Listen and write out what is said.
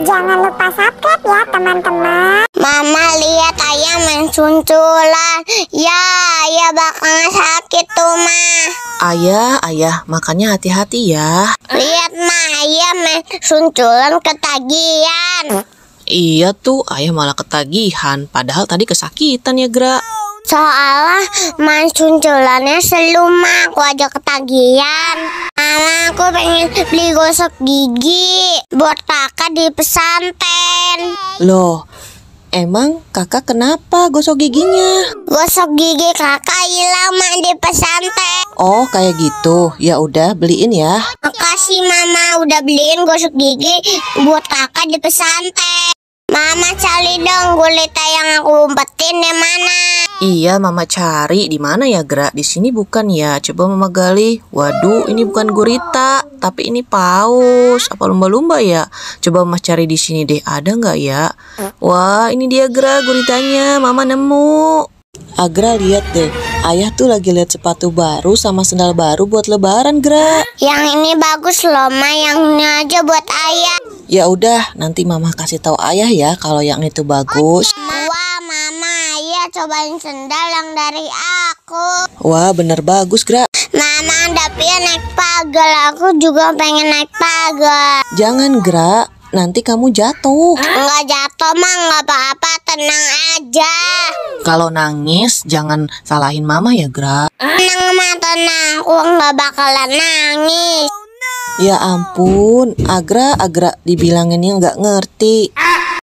Jangan lupa subscribe ya teman-teman. Mama lihat ayam mencunculan Ya, ya bakal sakit tuh mah. Ayah, ayah, makanya hati-hati ya. Lihat mah ayam mencunculan ketagihan. Iya tuh, ayah malah ketagihan. Padahal tadi kesakitan ya, gerak. Soalnya mancun jalannya seluma aku aja ketagihan. Malah aku pengen beli gosok gigi buat kakak di pesantren. Loh, emang kakak kenapa gosok giginya? Gosok gigi kakak hilang di pesantren. Oh, kayak gitu. Ya udah beliin ya. Makasih mama udah beliin gosok gigi buat kakak di pesantren. Mama cari dong gulita yang aku umpet ini mana? Iya, Mama cari di mana ya, Gra? Di sini bukan ya. Coba Mama gali. Waduh, ini bukan gurita, tapi ini paus. Apa lumba-lumba ya? Coba Mama cari di sini deh. Ada nggak ya? Wah, ini dia Gra guritanya. Mama nemu. Agra lihat deh, ayah tuh lagi lihat sepatu baru sama sendal baru buat lebaran, Gra. Yang ini bagus loh, Ma. Yang ini aja buat ayah. Ya udah, nanti mama kasih tahu ayah ya kalau yang itu bagus. Okay cobain sendal yang dari aku. Wah, bener bagus, Gra. Mama, tapi naik pagar. Aku juga pengen naik pagar. Jangan, Gra. Nanti kamu jatuh. Enggak jatuh, mah enggak apa-apa. Tenang aja. Kalau nangis, jangan salahin mama ya, Gra. Tenang, mah tenang. Aku enggak bakalan nangis. Ya ampun, Agra, ah, Agra ah, dibilanginnya nggak ngerti.